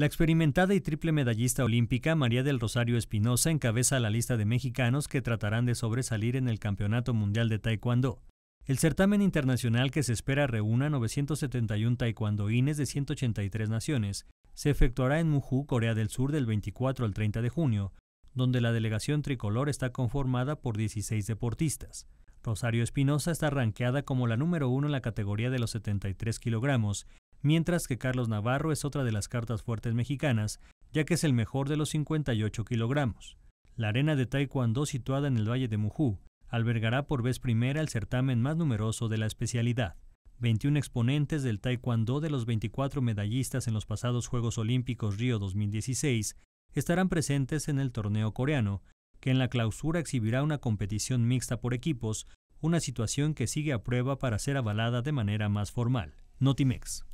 La experimentada y triple medallista olímpica María del Rosario Espinosa encabeza la lista de mexicanos que tratarán de sobresalir en el Campeonato Mundial de Taekwondo. El certamen internacional que se espera reúna 971 taekwondoines de 183 naciones se efectuará en Muju, Corea del Sur, del 24 al 30 de junio, donde la delegación tricolor está conformada por 16 deportistas. Rosario Espinosa está ranqueada como la número uno en la categoría de los 73 kilogramos mientras que Carlos Navarro es otra de las cartas fuertes mexicanas, ya que es el mejor de los 58 kilogramos. La arena de Taekwondo situada en el Valle de Mujú albergará por vez primera el certamen más numeroso de la especialidad. 21 exponentes del Taekwondo de los 24 medallistas en los pasados Juegos Olímpicos Río 2016 estarán presentes en el torneo coreano, que en la clausura exhibirá una competición mixta por equipos, una situación que sigue a prueba para ser avalada de manera más formal. Notimex.